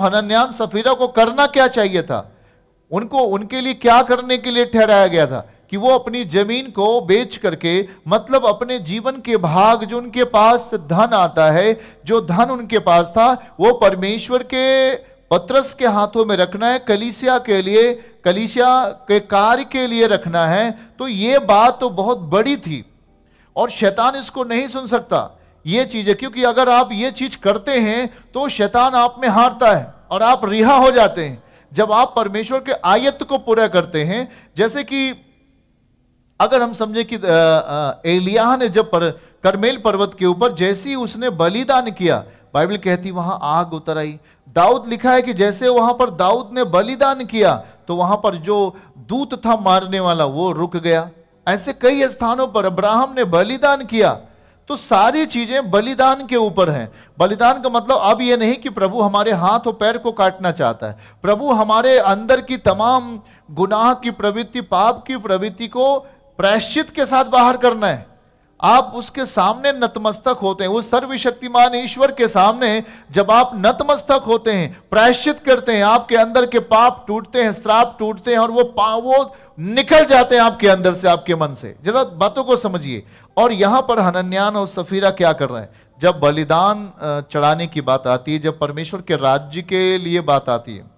हनन्यान सफीरा को करना क्या चाहिए था उनको उनके लिए क्या करने के लिए ठहराया गया था कि वो अपनी जमीन को बेच करके मतलब अपने जीवन के भाग जो उनके पास धन आता है जो धन उनके पास था वो परमेश्वर के पत्रस के हाथों में रखना है कलिसिया के लिए कलिसिया के कार्य के लिए रखना है तो ये बात तो बहुत बड़ी थी और शैतान इसको नहीं सुन सकता ये चीज है क्योंकि अगर आप ये चीज करते हैं तो शैतान आप में हारता है और आप रिहा हो जाते हैं जब आप परमेश्वर के आयत को पूरा करते हैं जैसे कि अगर हम समझे कि एलिया ने जब पर, करमेल पर्वत के ऊपर जैसी उसने बलिदान किया बाइबल कहती वहां आग उतर आई दाऊद लिखा है कि जैसे वहां पर दाऊद ने बलिदान किया तो वहां पर जो दूत था मारने वाला वो रुक गया ऐसे कई स्थानों पर अब्राहम ने बलिदान किया तो सारी चीजें बलिदान के ऊपर हैं बलिदान का मतलब अब यह नहीं कि प्रभु हमारे हाथ और पैर को काटना चाहता है प्रभु हमारे अंदर की तमाम गुनाह की प्रवृत्ति पाप की प्रवृत्ति को प्रायश्चित के साथ बाहर करना है आप उसके सामने नतमस्तक होते हैं वो सर्वशक्तिमान ईश्वर के सामने जब आप नतमस्तक होते हैं प्रायश्चित करते हैं आपके अंदर के पाप टूटते हैं श्राप टूटते हैं और वो पा वो निकल जाते हैं आपके अंदर से आपके मन से जरा बातों को समझिए और यहां पर हनन्यान और सफीरा क्या कर रहे हैं जब बलिदान चढ़ाने की बात आती है जब परमेश्वर के राज्य के लिए बात आती है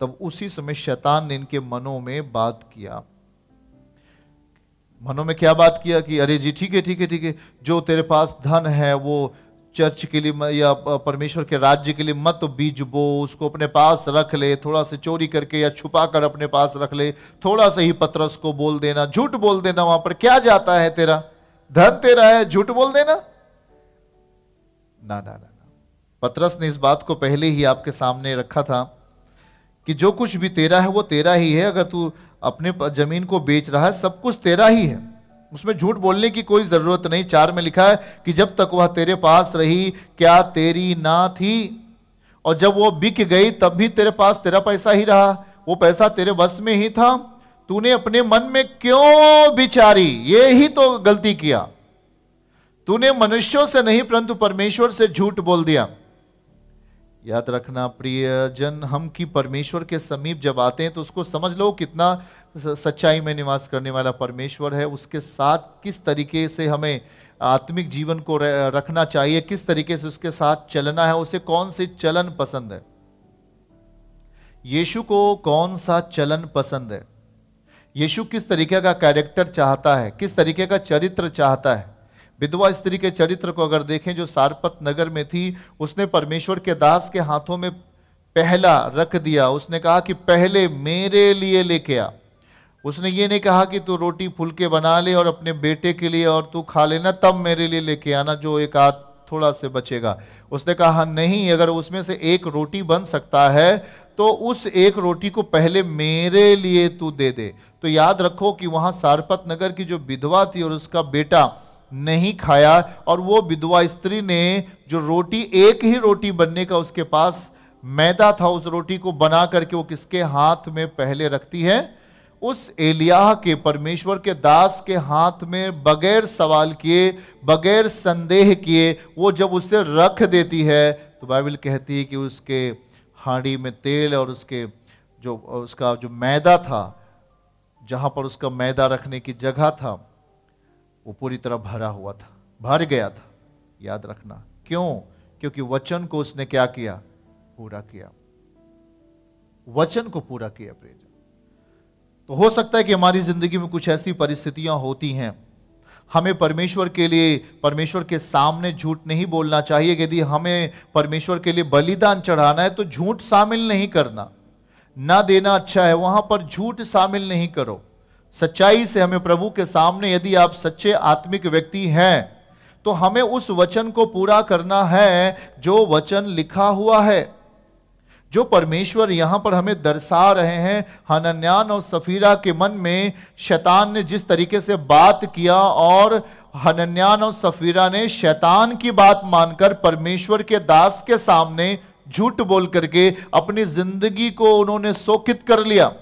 तब उसी समय शैतान ने इनके मनों में बात किया मनो में क्या बात किया कि अरे जी ठीक है ठीक है ठीक है जो तेरे पास धन है वो चर्च के लिए या परमेश्वर के राज्य के लिए मत बीज बो उसको अपने पास रख ले थोड़ा से चोरी करके या छुपा कर अपने पास रख ले थोड़ा सा ही पत्रस को बोल देना झूठ बोल देना वहां पर क्या जाता है तेरा धन तेरा है झूठ बोल देना ना ना ना ना पत्रस ने इस बात को पहले ही आपके सामने रखा था कि जो कुछ भी तेरा है वो तेरा ही है अगर तू अपने जमीन को बेच रहा है सब कुछ तेरा ही है उसमें झूठ बोलने की कोई ज़रूरत नहीं चार में लिखा है कि जब तक वह तेरे पास रही क्या तेरी ना थी और जब वो बिक गई तब भी तेरे पास तेरा पैसा ही रहा वो पैसा तेरे वश में ही था तूने अपने मन में क्यों बिचारी ये ही तो गलती किया तूने मनुष्यों से नहीं परंतु परमेश्वर से झूठ बोल दिया याद रखना प्रिय जन हम कि परमेश्वर के समीप जब आते हैं तो उसको समझ लो कितना सच्चाई में निवास करने वाला परमेश्वर है उसके साथ किस तरीके से हमें आत्मिक जीवन को रखना चाहिए किस तरीके से उसके साथ चलना है उसे कौन से चलन पसंद है यीशु को कौन सा चलन पसंद है यीशु किस तरीके का कैरेक्टर चाहता है किस तरीके का चरित्र चाहता है विधवा स्त्री के चरित्र को अगर देखें जो सारपत नगर में थी उसने परमेश्वर के दास के हाथों में पहला रख दिया उसने कहा कि पहले मेरे लिए लेके आ उसने ये नहीं कहा कि तू रोटी फुलके बना ले और अपने बेटे के लिए और तू खा लेना तब मेरे लिए लेके आना जो एक आध थोड़ा से बचेगा उसने कहा हाँ, नहीं अगर उसमें से एक रोटी बन सकता है तो उस एक रोटी को पहले मेरे लिए तू दे दे तो याद रखो कि वहाँ सारपत नगर की जो विधवा थी और उसका बेटा नहीं खाया और वो विधवा स्त्री ने जो रोटी एक ही रोटी बनने का उसके पास मैदा था उस रोटी को बना करके वो किसके हाथ में पहले रखती है उस एलियाह के परमेश्वर के दास के हाथ में बगैर सवाल किए बगैर संदेह किए वो जब उसे रख देती है तो बाइबल कहती है कि उसके हांडी में तेल और उसके जो उसका जो मैदा था जहाँ पर उसका मैदा रखने की जगह था वो पूरी तरह भरा हुआ था भर गया था याद रखना क्यों क्योंकि वचन को उसने क्या किया पूरा किया वचन को पूरा किया प्रेज तो हो सकता है कि हमारी जिंदगी में कुछ ऐसी परिस्थितियां होती हैं हमें परमेश्वर के लिए परमेश्वर के सामने झूठ नहीं बोलना चाहिए यदि हमें परमेश्वर के लिए बलिदान चढ़ाना है तो झूठ शामिल नहीं करना ना देना अच्छा है वहां पर झूठ शामिल नहीं करो सच्चाई से हमें प्रभु के सामने यदि आप सच्चे आत्मिक व्यक्ति हैं तो हमें उस वचन को पूरा करना है जो वचन लिखा हुआ है जो परमेश्वर यहां पर हमें दर्शा रहे हैं हनन्यान और सफीरा के मन में शैतान ने जिस तरीके से बात किया और हनन्यान और सफीरा ने शैतान की बात मानकर परमेश्वर के दास के सामने झूठ बोल करके अपनी जिंदगी को उन्होंने शोकित कर लिया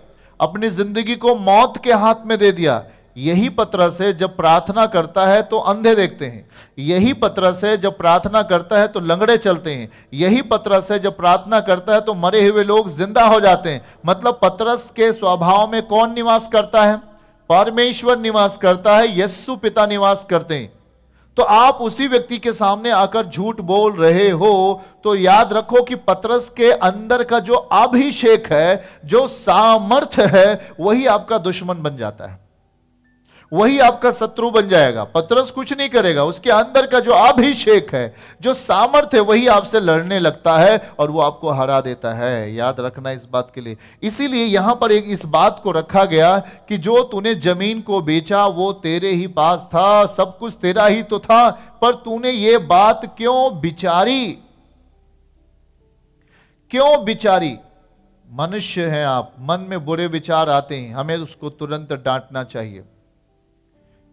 अपनी जिंदगी को मौत के हाथ में दे दिया यही पत्रस से जब प्रार्थना करता है तो अंधे देखते हैं यही पत्रस से जब प्रार्थना करता है तो लंगड़े चलते हैं यही पत्रस से जब प्रार्थना करता है तो मरे हुए लोग जिंदा हो जाते हैं मतलब पत्रस के स्वभाव में कौन निवास करता है परमेश्वर निवास करता है यस्सु पिता निवास करते हैं तो आप उसी व्यक्ति के सामने आकर झूठ बोल रहे हो तो याद रखो कि पतरस के अंदर का जो अभिषेक है जो सामर्थ्य है वही आपका दुश्मन बन जाता है वही आपका शत्रु बन जाएगा पतरस कुछ नहीं करेगा उसके अंदर का जो अभिषेक है जो सामर्थ्य है वही आपसे लड़ने लगता है और वो आपको हरा देता है याद रखना इस बात के लिए इसीलिए यहां पर एक इस बात को रखा गया कि जो तूने जमीन को बेचा वो तेरे ही पास था सब कुछ तेरा ही तो था पर तूने ये बात क्यों बिचारी क्यों बिचारी मनुष्य है आप मन में बुरे विचार आते हैं हमें उसको तुरंत डांटना चाहिए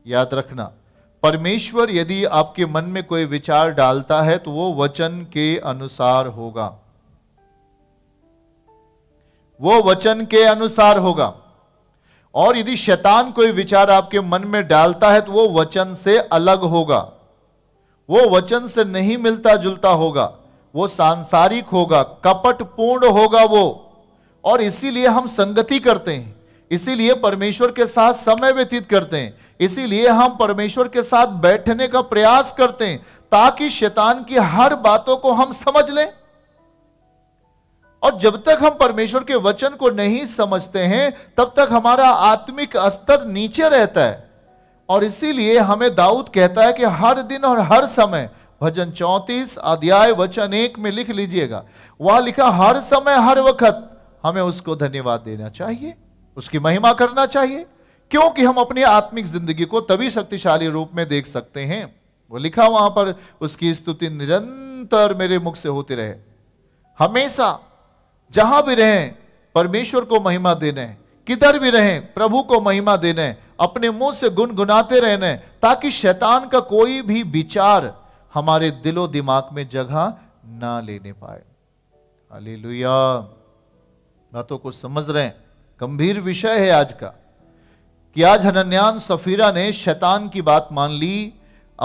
याद रखना परमेश्वर यदि आपके मन में कोई विचार डालता है तो वो वचन के अनुसार होगा वो वचन के अनुसार होगा और यदि शैतान कोई विचार आपके मन में डालता है तो वो वचन से अलग होगा वो वचन से नहीं मिलता जुलता होगा वो सांसारिक होगा कपट पूर्ण होगा वो और इसीलिए हम संगति करते हैं इसीलिए परमेश्वर के साथ समय व्यतीत करते हैं इसीलिए हम परमेश्वर के साथ बैठने का प्रयास करते हैं ताकि शैतान की हर बातों को हम समझ लें और जब तक हम परमेश्वर के वचन को नहीं समझते हैं तब तक हमारा आत्मिक स्तर नीचे रहता है और इसीलिए हमें दाऊद कहता है कि हर दिन और हर समय भजन चौंतीस अध्याय वचन एक में लिख लीजिएगा वह लिखा हर समय हर वक्त हमें उसको धन्यवाद देना चाहिए उसकी महिमा करना चाहिए क्योंकि हम अपनी आत्मिक जिंदगी को तभी शक्तिशाली रूप में देख सकते हैं वो लिखा वहां पर उसकी स्तुति निरंतर मेरे मुख से होती रहे हमेशा जहां भी रहें परमेश्वर को महिमा देने किधर भी रहें प्रभु को महिमा देने अपने मुंह से गुनगुनाते रहने ताकि शैतान का कोई भी विचार हमारे दिलो दिमाग में जगह ना लेने पाए अली लुया बातों को समझ रहे हैं गंभीर विषय है आज का कि आज हनन्यान सफीरा ने शैतान की बात मान ली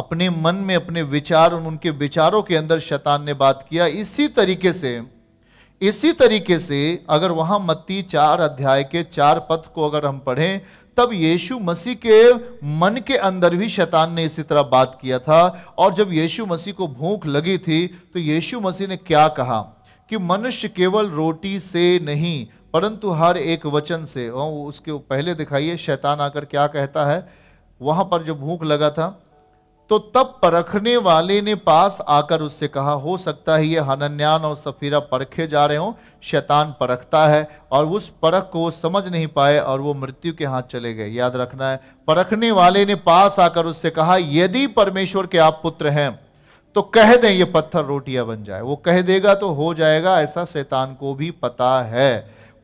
अपने मन में अपने विचार और उनके विचारों के अंदर शैतान ने बात किया इसी तरीके से इसी तरीके से अगर वहां मत्ती चार अध्याय के चार पद को अगर हम पढ़ें तब यीशु मसीह के मन के अंदर भी शैतान ने इसी तरह बात किया था और जब यीशु मसीह को भूख लगी थी तो यीशु मसीह ने क्या कहा कि मनुष्य केवल रोटी से नहीं परंतु हर एक वचन से उसके पहले दिखाइए शैतान आकर क्या कहता है वहां पर जो भूख लगा था तो तब परखने वाले ने पास आकर उससे कहा हो सकता है ये हनन्यान और सफीरा परखे जा रहे हो शैतान परखता है और उस परख को वो समझ नहीं पाए और वो मृत्यु के हाथ चले गए याद रखना है परखने वाले ने पास आकर उससे कहा यदि परमेश्वर के आप पुत्र हैं तो कह दें ये पत्थर रोटियां बन जाए वो कह देगा तो हो जाएगा ऐसा शैतान को भी पता है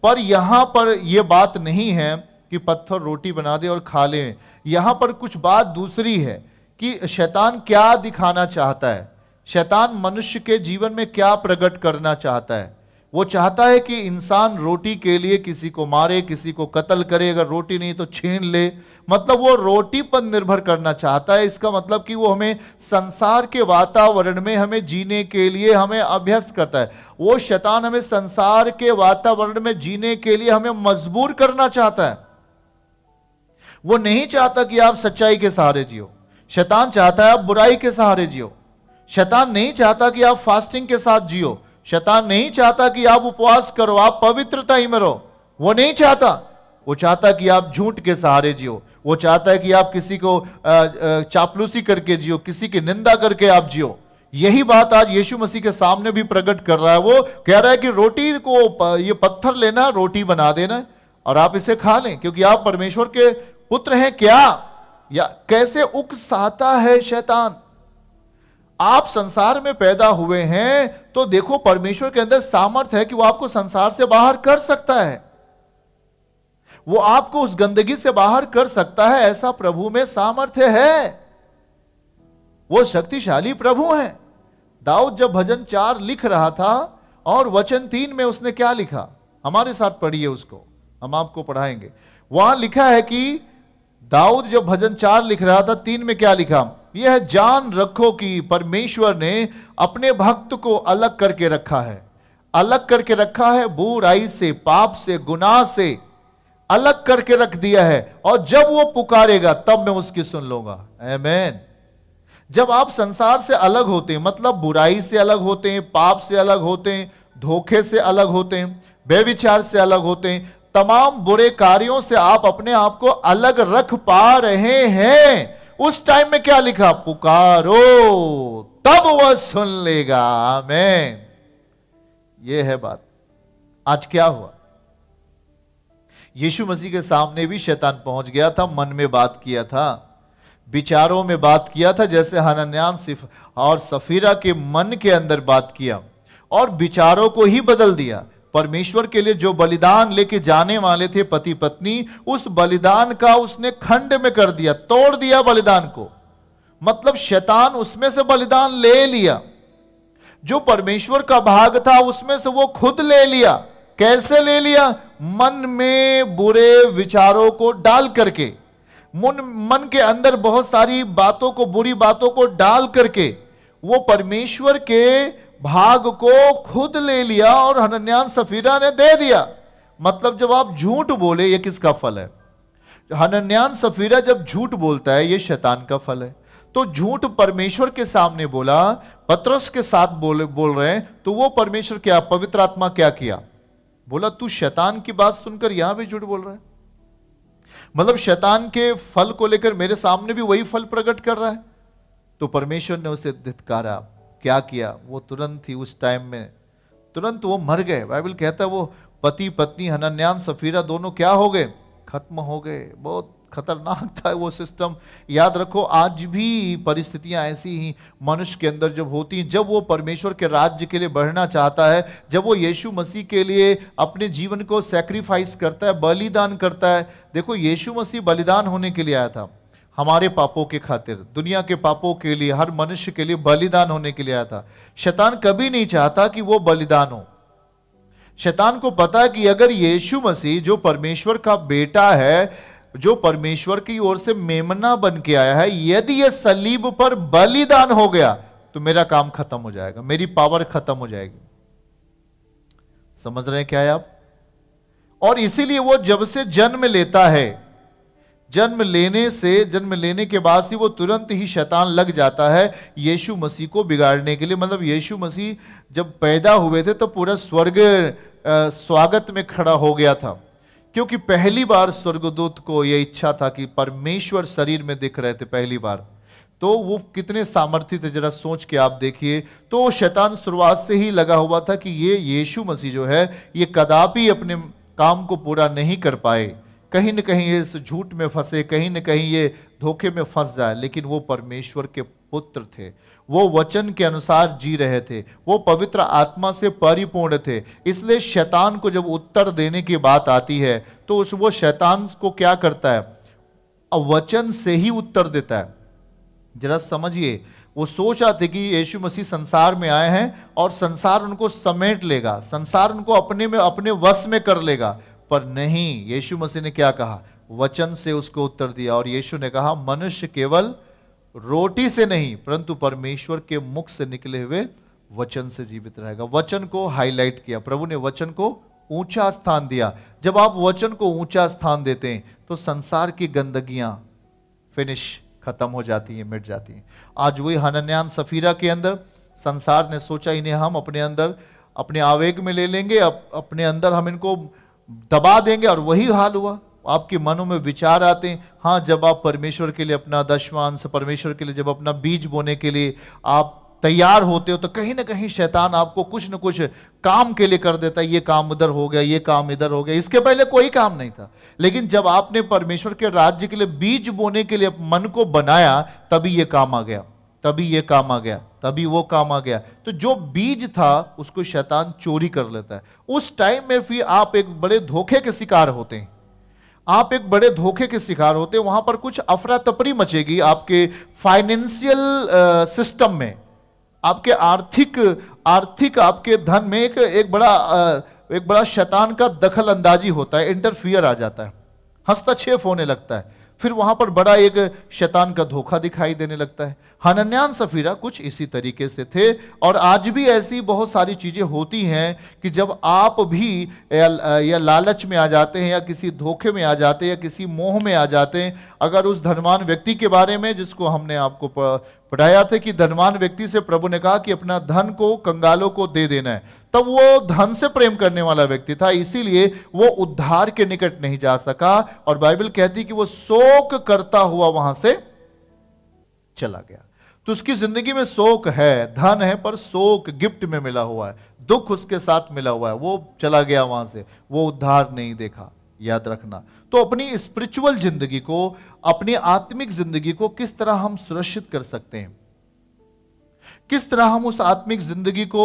पर यहां पर यह बात नहीं है कि पत्थर रोटी बना दे और खा लें यहां पर कुछ बात दूसरी है कि शैतान क्या दिखाना चाहता है शैतान मनुष्य के जीवन में क्या प्रकट करना चाहता है वो चाहता है कि इंसान रोटी के लिए किसी को मारे किसी को कत्ल करे अगर रोटी नहीं तो छीन ले मतलब वो रोटी पर निर्भर करना चाहता है इसका मतलब कि वो हमें संसार के वातावरण में हमें जीने के लिए हमें अभ्यस्त करता है वो शैतान हमें संसार के वातावरण में जीने के लिए हमें मजबूर करना चाहता है वो नहीं चाहता कि आप सच्चाई के सहारे जियो शैतान चाहता है आप बुराई के सहारे जियो शैतान नहीं चाहता कि आप फास्टिंग के साथ जियो शैतान नहीं चाहता कि आप उपवास करो आप पवित्रता ही में रहो वो नहीं चाहता वो चाहता कि आप झूठ के सहारे जियो वो चाहता है कि आप किसी को चापलूसी करके जियो किसी की निंदा करके आप जियो यही बात आज यीशु मसीह के सामने भी प्रकट कर रहा है वो कह रहा है कि रोटी को ये पत्थर लेना रोटी बना देना और आप इसे खा लें क्योंकि आप परमेश्वर के पुत्र हैं क्या या कैसे उकसाता है शैतान आप संसार में पैदा हुए हैं तो देखो परमेश्वर के अंदर सामर्थ्य है कि वो आपको संसार से बाहर कर सकता है वो आपको उस गंदगी से बाहर कर सकता है ऐसा प्रभु में सामर्थ्य है वो शक्तिशाली प्रभु है दाऊद जब भजन चार लिख रहा था और वचन तीन में उसने क्या लिखा हमारे साथ पढ़िए उसको हम आपको पढ़ाएंगे वहां लिखा है कि दाऊद जब भजन चार लिख रहा था तीन में क्या लिखा यह जान रखो कि परमेश्वर ने अपने भक्त को अलग करके रखा है अलग करके रखा है बुराई से पाप से गुनाह से अलग करके रख दिया है और जब वो पुकारेगा तब मैं उसकी सुन लूंगा एमेन जब आप संसार से अलग होते हैं मतलब बुराई से अलग होते हैं पाप से अलग होते हैं धोखे से अलग होते हैं विचार से अलग होते हैं तमाम बुरे कार्यों से आप अपने आप को अलग रख पा रहे हैं उस टाइम में क्या लिखा पुकारो तब वह सुन लेगा मैं यह है बात आज क्या हुआ यीशु मसीह के सामने भी शैतान पहुंच गया था मन में बात किया था विचारों में बात किया था जैसे हनन्यान सिफ और सफीरा के मन के अंदर बात किया और विचारों को ही बदल दिया परमेश्वर के लिए जो बलिदान लेके जाने वाले थे पति पत्नी उस बलिदान का उसने खंड में कर दिया तोड़ दिया बलिदान को मतलब शैतान उसमें से बलिदान ले लिया जो परमेश्वर का भाग था उसमें से वो खुद ले लिया कैसे ले लिया मन में बुरे विचारों को डाल करके मन मन के अंदर बहुत सारी बातों को बुरी बातों को डाल करके वो परमेश्वर के भाग को खुद ले लिया और हनन्यान सफीरा ने दे दिया मतलब जब आप झूठ बोले ये किसका फल है हनन्यान सफीरा जब झूठ बोलता है ये शैतान का फल है तो झूठ परमेश्वर के सामने बोला पत्रस के साथ बोल बोल रहे हैं तो वो परमेश्वर क्या पवित्र आत्मा क्या किया बोला तू शैतान की बात सुनकर यहां भी झूठ बोल रहा है मतलब शैतान के फल को लेकर मेरे सामने भी वही फल प्रकट कर रहा है तो परमेश्वर ने उसे धितकारा क्या किया वो तुरंत ही उस टाइम में तुरंत वो मर गए बाइबल कहता है वो पति पत्नी हनन्यान सफीरा दोनों क्या हो गए खत्म हो गए बहुत खतरनाक था वो सिस्टम याद रखो आज भी परिस्थितियां ऐसी ही मनुष्य के अंदर जब होती हैं जब वो परमेश्वर के राज्य के लिए बढ़ना चाहता है जब वो यीशु मसीह के लिए अपने जीवन को सेक्रीफाइस करता है बलिदान करता है देखो यीशु मसीह बलिदान होने के लिए आया था हमारे पापों के खातिर दुनिया के पापों के लिए हर मनुष्य के लिए बलिदान होने के लिए आया था शैतान कभी नहीं चाहता कि वो बलिदान हो शैतान को पता है कि अगर यीशु मसीह जो परमेश्वर का बेटा है जो परमेश्वर की ओर से मेमना बन के आया है यदि यह सलीब पर बलिदान हो गया तो मेरा काम खत्म हो जाएगा मेरी पावर खत्म हो जाएगी समझ रहे हैं क्या है आप और इसीलिए वो जब से जन्म लेता है जन्म लेने से जन्म लेने के बाद से वो तुरंत ही शैतान लग जाता है यीशु मसीह को बिगाड़ने के लिए मतलब यीशु मसीह जब पैदा हुए थे तो पूरा स्वर्ग स्वागत में खड़ा हो गया था क्योंकि पहली बार स्वर्गदूत को यह इच्छा था कि परमेश्वर शरीर में दिख रहे थे पहली बार तो वो कितने सामर्थ्य थे जरा सोच के आप देखिए तो शैतान शुरुआत से ही लगा हुआ था कि ये यीशु मसीह जो है ये कदापि अपने काम को पूरा नहीं कर पाए कहीं न कहीं ये इस झूठ में फंसे कहीं न कहीं ये धोखे में फंस जाए लेकिन वो परमेश्वर के पुत्र थे वो वचन के अनुसार जी रहे थे वो पवित्र आत्मा से परिपूर्ण थे इसलिए शैतान को जब उत्तर देने की बात आती है तो उस वो शैतान को क्या करता है वचन से ही उत्तर देता है जरा समझिए वो सोच रहा थे कि यीशु मसीह संसार में आए हैं और संसार उनको समेट लेगा संसार उनको अपने में अपने वश में कर लेगा पर नहीं यीशु मसीह ने क्या कहा वचन से उसको उत्तर दिया और यीशु ने कहा मनुष्य केवल रोटी से नहीं परंतु परमेश्वर के मुख से निकले हुए वचन से जीवित रहेगा वचन को हाईलाइट किया प्रभु ने वचन को ऊंचा स्थान दिया जब आप वचन को ऊंचा स्थान देते हैं तो संसार की गंदगियां फिनिश खत्म हो जाती है मिट जाती है आज वही हनन्यान सफीरा के अंदर संसार ने सोचा इन्हें हम अपने अंदर अपने आवेग में ले लेंगे अप, अपने अंदर हम इनको दबा देंगे और वही हाल हुआ आपके मनों में विचार आते हैं हाँ जब आप परमेश्वर के लिए अपना दशवांश परमेश्वर के लिए जब अपना बीज बोने के लिए आप तैयार होते हो तो कहीं ना कहीं शैतान आपको कुछ ना कुछ काम के लिए कर देता है ये काम उधर हो गया ये काम इधर हो गया इसके पहले कोई काम नहीं था लेकिन जब आपने परमेश्वर के राज्य के लिए बीज बोने के लिए मन को बनाया तभी ये काम आ गया तभी ये काम आ गया तभी वो काम आ गया तो जो बीज था उसको शैतान चोरी कर लेता है उस टाइम में फिर आप एक बड़े धोखे के शिकार होते हैं आप एक बड़े धोखे के शिकार होते हैं वहां पर कुछ अफरा तफरी मचेगी आपके फाइनेंशियल सिस्टम में आपके आर्थिक आर्थिक आपके धन में एक एक बड़ा एक बड़ा शैतान का दखल अंदाजी होता है इंटरफियर आ जाता है हस्तक्षेप होने लगता है फिर वहां पर बड़ा एक शैतान का धोखा दिखाई देने लगता है हनन्यान सफीरा कुछ इसी तरीके से थे और आज भी ऐसी बहुत सारी चीज़ें होती हैं कि जब आप भी या, लालच में आ जाते हैं या किसी धोखे में आ जाते हैं या किसी मोह में आ जाते हैं अगर उस धनवान व्यक्ति के बारे में जिसको हमने आपको पढ़ाया था कि धनवान व्यक्ति से प्रभु ने कहा कि अपना धन को कंगालों को दे देना है तब वो धन से प्रेम करने वाला व्यक्ति था इसीलिए वो उद्धार के निकट नहीं जा सका और बाइबल कहती कि वो शोक करता हुआ वहां से चला गया तो उसकी जिंदगी में शोक है धन है पर शोक गिफ्ट में मिला हुआ है दुख उसके साथ मिला हुआ है वो चला गया वहां से वो उद्धार नहीं देखा याद रखना तो अपनी स्पिरिचुअल जिंदगी को अपनी आत्मिक जिंदगी को किस तरह हम सुरक्षित कर सकते हैं किस तरह हम उस आत्मिक जिंदगी को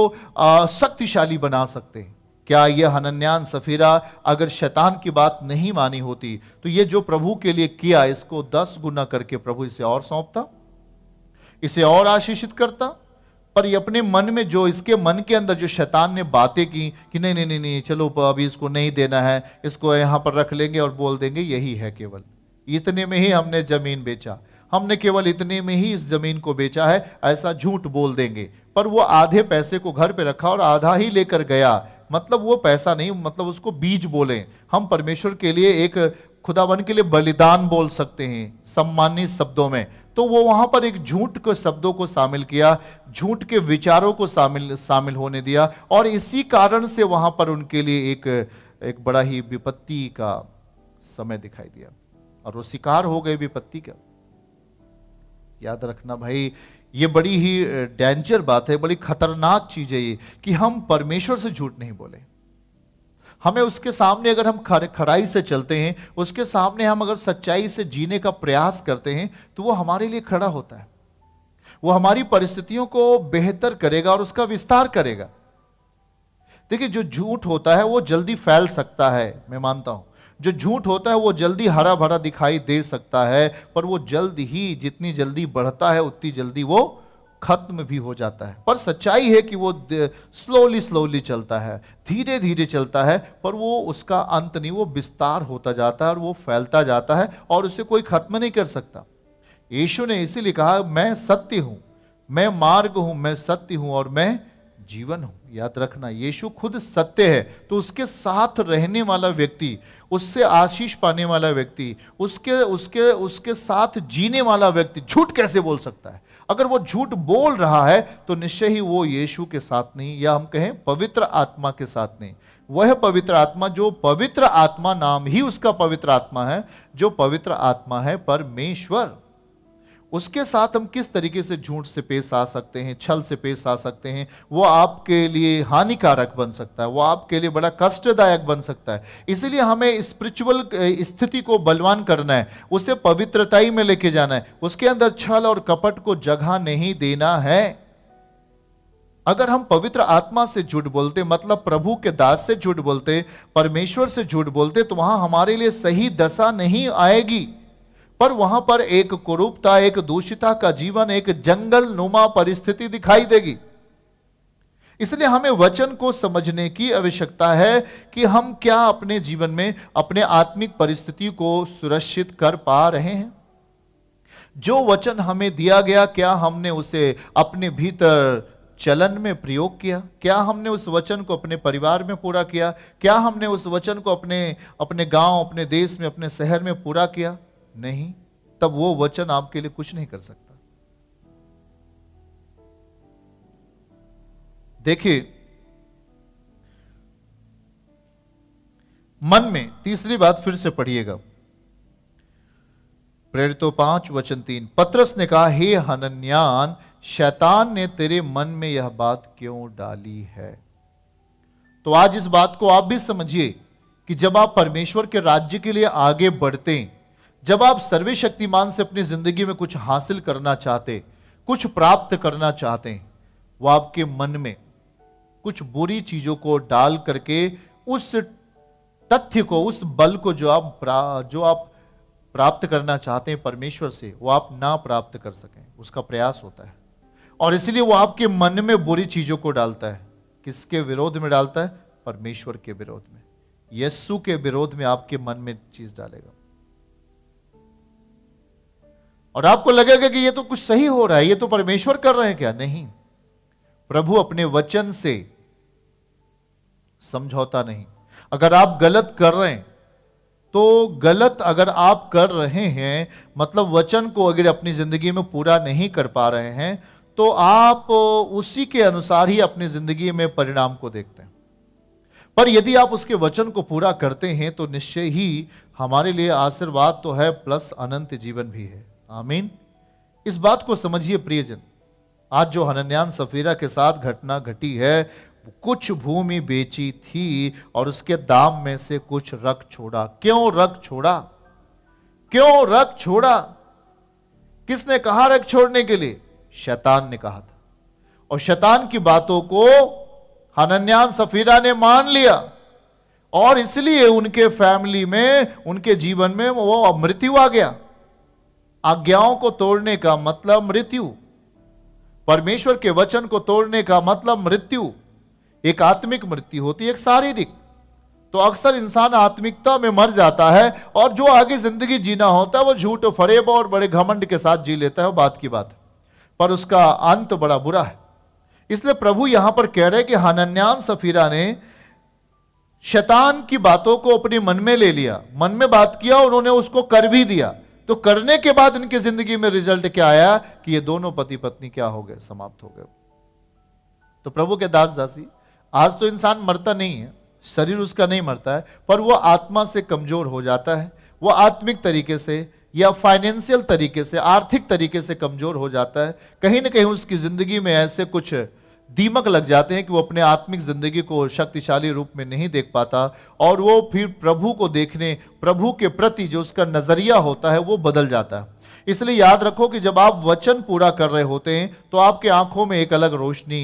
शक्तिशाली बना सकते हैं क्या यह हनन्यान सफीरा अगर शैतान की बात नहीं मानी होती तो यह जो प्रभु के लिए किया इसको दस गुना करके प्रभु इसे और सौंपता इसे और आशीषित करता पर ये अपने मन में जो इसके मन के अंदर जो शैतान ने बातें की कि नहीं नहीं नहीं नहीं चलो अभी इसको नहीं देना है इसको यहां पर रख लेंगे और बोल देंगे यही है केवल इतने में ही हमने जमीन बेचा हमने केवल इतने में ही इस जमीन को बेचा है ऐसा झूठ बोल देंगे पर वो आधे पैसे को घर पे रखा और आधा ही लेकर गया मतलब वो पैसा नहीं मतलब उसको बीज बोले हम परमेश्वर के लिए एक खुदावन के लिए बलिदान बोल सकते हैं सम्मानित शब्दों में तो वो वहां पर एक झूठ के शब्दों को शामिल किया झूठ के विचारों को शामिल शामिल होने दिया और इसी कारण से वहां पर उनके लिए एक एक बड़ा ही विपत्ति का समय दिखाई दिया और वो शिकार हो गए विपत्ति का याद रखना भाई ये बड़ी ही डेंजर बात है बड़ी खतरनाक चीज है ये कि हम परमेश्वर से झूठ नहीं बोले हमें उसके सामने अगर हम खड़ाई से चलते हैं उसके सामने हम अगर सच्चाई से जीने का प्रयास करते हैं तो वो हमारे लिए खड़ा होता है वो हमारी परिस्थितियों को बेहतर करेगा और उसका विस्तार करेगा देखिए जो झूठ होता है वो जल्दी फैल सकता है मैं मानता हूं जो झूठ होता है वो जल्दी हरा भरा दिखाई दे सकता है पर वो जल्द ही जितनी जल्दी बढ़ता है उतनी जल्दी वो खत्म भी हो जाता है पर सच्चाई है कि वो स्लोली स्लोली चलता है धीरे धीरे चलता है पर वो उसका अंत नहीं वो विस्तार होता जाता है और वो फैलता जाता है और उसे कोई खत्म नहीं कर सकता यीशु ने इसीलिए कहा मैं सत्य हूं मैं मार्ग हूं मैं सत्य हूं और मैं जीवन हो याद रखना यीशु खुद सत्य है तो उसके साथ रहने वाला व्यक्ति उससे आशीष पाने वाला व्यक्ति उसके उसके उसके साथ जीने वाला व्यक्ति झूठ कैसे बोल सकता है अगर वो झूठ बोल रहा है तो निश्चय ही वो यीशु के साथ नहीं या हम कहें पवित्र आत्मा के साथ नहीं वह पवित्र आत्मा जो पवित्र आत्मा नाम ही उसका पवित्र आत्मा है जो पवित्र आत्मा है परमेश्वर उसके साथ हम किस तरीके से झूठ से पेश आ सकते हैं छल से पेश आ सकते हैं वो आपके लिए हानिकारक बन सकता है वो आपके लिए बड़ा कष्टदायक बन सकता है इसीलिए हमें स्पिरिचुअल स्थिति को बलवान करना है उसे पवित्रताई में लेके जाना है उसके अंदर छल और कपट को जगह नहीं देना है अगर हम पवित्र आत्मा से झूठ बोलते मतलब प्रभु के दास से झूठ बोलते परमेश्वर से झूठ बोलते तो वहां हमारे लिए सही दशा नहीं आएगी पर वहां पर एक कुरूपता एक दूषिता का जीवन एक जंगल नुमा परिस्थिति दिखाई देगी इसलिए हमें वचन को समझने की आवश्यकता है कि हम क्या अपने जीवन में अपने आत्मिक परिस्थिति को सुरक्षित कर पा रहे हैं जो वचन हमें दिया गया क्या हमने उसे अपने भीतर चलन में प्रयोग किया क्या हमने उस वचन को अपने परिवार में पूरा किया क्या हमने उस वचन को अपने अपने गांव अपने देश में अपने शहर में पूरा किया नहीं तब वो वचन आपके लिए कुछ नहीं कर सकता देखिए मन में तीसरी बात फिर से पढ़िएगा प्रेरितो पांच वचन तीन पत्रस ने कहा हे हनन्यान शैतान ने तेरे मन में यह बात क्यों डाली है तो आज इस बात को आप भी समझिए कि जब आप परमेश्वर के राज्य के लिए आगे बढ़ते हैं जब आप सर्वशक्तिमान से अपनी जिंदगी में कुछ हासिल करना चाहते कुछ प्राप्त करना चाहते हैं वो आपके मन में कुछ बुरी चीजों को डाल करके उस तथ्य को उस बल को जो आप जो आप प्राप्त करना चाहते हैं परमेश्वर से वो आप ना प्राप्त कर सकें उसका प्रयास होता है और इसलिए वो आपके मन में बुरी चीजों को डालता है किसके विरोध में डालता है परमेश्वर के विरोध में यस्सु के विरोध में आपके मन में चीज डालेगा और आपको लगेगा कि ये तो कुछ सही हो रहा है ये तो परमेश्वर कर रहे हैं क्या नहीं प्रभु अपने वचन से समझौता नहीं अगर आप गलत कर रहे हैं तो गलत अगर आप कर रहे हैं मतलब वचन को अगर अपनी जिंदगी में पूरा नहीं कर पा रहे हैं तो आप उसी के अनुसार ही अपनी जिंदगी में परिणाम को देखते हैं पर यदि आप उसके वचन को पूरा करते हैं तो निश्चय ही हमारे लिए आशीर्वाद तो है प्लस अनंत जीवन भी है आमीन इस बात को समझिए प्रियजन आज जो हनन्यान सफीरा के साथ घटना घटी है कुछ भूमि बेची थी और उसके दाम में से कुछ रख छोड़ा क्यों रख छोड़ा क्यों रख छोड़ा किसने कहा रख छोड़ने के लिए शैतान ने कहा था और शैतान की बातों को हनन्यान सफीरा ने मान लिया और इसलिए उनके फैमिली में उनके जीवन में वो मृत्यु आ गया आज्ञाओं को तोड़ने का मतलब मृत्यु परमेश्वर के वचन को तोड़ने का मतलब मृत्यु एक आत्मिक मृत्यु होती है एक शारीरिक तो अक्सर इंसान आत्मिकता में मर जाता है और जो आगे जिंदगी जीना होता है वो झूठ फरेब और बड़े घमंड के साथ जी लेता है वो बात की बात पर उसका अंत बड़ा बुरा है इसलिए प्रभु यहां पर कह रहे कि हनन्यान सफीरा ने शैतान की बातों को अपने मन में ले लिया मन में बात किया उन्होंने उसको कर भी दिया तो करने के बाद इनकी जिंदगी में रिजल्ट क्या आया कि ये दोनों पति पत्नी क्या हो गए समाप्त हो गए तो प्रभु के दास दासी आज तो इंसान मरता नहीं है शरीर उसका नहीं मरता है पर वो आत्मा से कमजोर हो जाता है वो आत्मिक तरीके से या फाइनेंशियल तरीके से आर्थिक तरीके से कमजोर हो जाता है कहीं ना कहीं उसकी जिंदगी में ऐसे कुछ दीमक लग जाते हैं कि वो अपने आत्मिक जिंदगी को शक्तिशाली रूप में नहीं देख पाता और वो फिर प्रभु को देखने प्रभु के प्रति जो उसका नजरिया होता है वो बदल जाता है इसलिए याद रखो कि जब आप वचन पूरा कर रहे होते हैं तो आपके आंखों में एक अलग रोशनी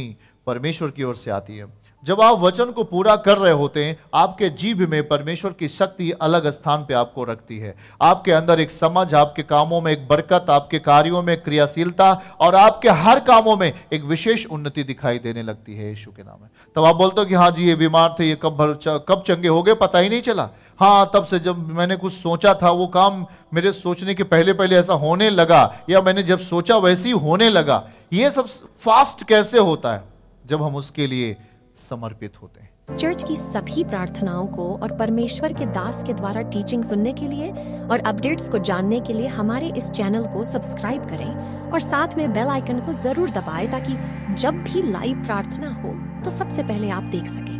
परमेश्वर की ओर से आती है जब आप वचन को पूरा कर रहे होते हैं आपके जीव में परमेश्वर की शक्ति अलग स्थान पे आपको रखती है आपके अंदर एक समझ आपके कामों में एक बरकत आपके कार्यों में क्रियाशीलता और आपके हर कामों में एक विशेष उन्नति दिखाई देने लगती है यीशु के नाम में तब आप बोलते हो कि हाँ जी ये बीमार थे ये कब भर कब चंगे हो गए पता ही नहीं चला हाँ तब से जब मैंने कुछ सोचा था वो काम मेरे सोचने के पहले पहले ऐसा होने लगा या मैंने जब सोचा वैसे ही होने लगा ये सब फास्ट कैसे होता है जब हम उसके लिए समर्पित होते हैं चर्च की सभी प्रार्थनाओं को और परमेश्वर के दास के द्वारा टीचिंग सुनने के लिए और अपडेट्स को जानने के लिए हमारे इस चैनल को सब्सक्राइब करें और साथ में बेल आइकन को जरूर दबाएं ताकि जब भी लाइव प्रार्थना हो तो सबसे पहले आप देख सकें